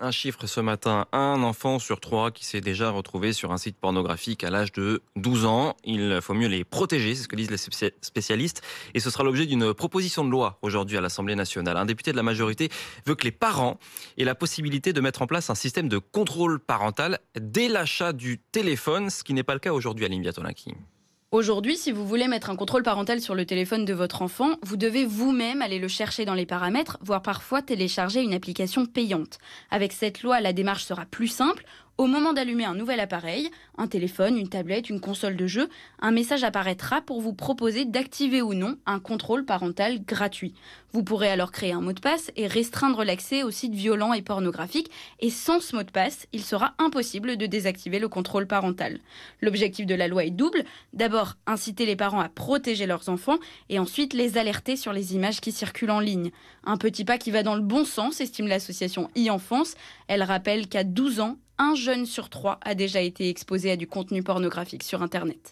Un chiffre ce matin, un enfant sur trois qui s'est déjà retrouvé sur un site pornographique à l'âge de 12 ans. Il faut mieux les protéger, c'est ce que disent les spécialistes. Et ce sera l'objet d'une proposition de loi aujourd'hui à l'Assemblée nationale. Un député de la majorité veut que les parents aient la possibilité de mettre en place un système de contrôle parental dès l'achat du téléphone, ce qui n'est pas le cas aujourd'hui à l'Invia Aujourd'hui, si vous voulez mettre un contrôle parental sur le téléphone de votre enfant, vous devez vous-même aller le chercher dans les paramètres, voire parfois télécharger une application payante. Avec cette loi, la démarche sera plus simple. Au moment d'allumer un nouvel appareil, un téléphone, une tablette, une console de jeu, un message apparaîtra pour vous proposer d'activer ou non un contrôle parental gratuit. Vous pourrez alors créer un mot de passe et restreindre l'accès aux sites violents et pornographiques et sans ce mot de passe, il sera impossible de désactiver le contrôle parental. L'objectif de la loi est double. D'abord, inciter les parents à protéger leurs enfants et ensuite les alerter sur les images qui circulent en ligne. Un petit pas qui va dans le bon sens, estime l'association e-enfance. Elle rappelle qu'à 12 ans, un jeune sur trois a déjà été exposé à du contenu pornographique sur Internet.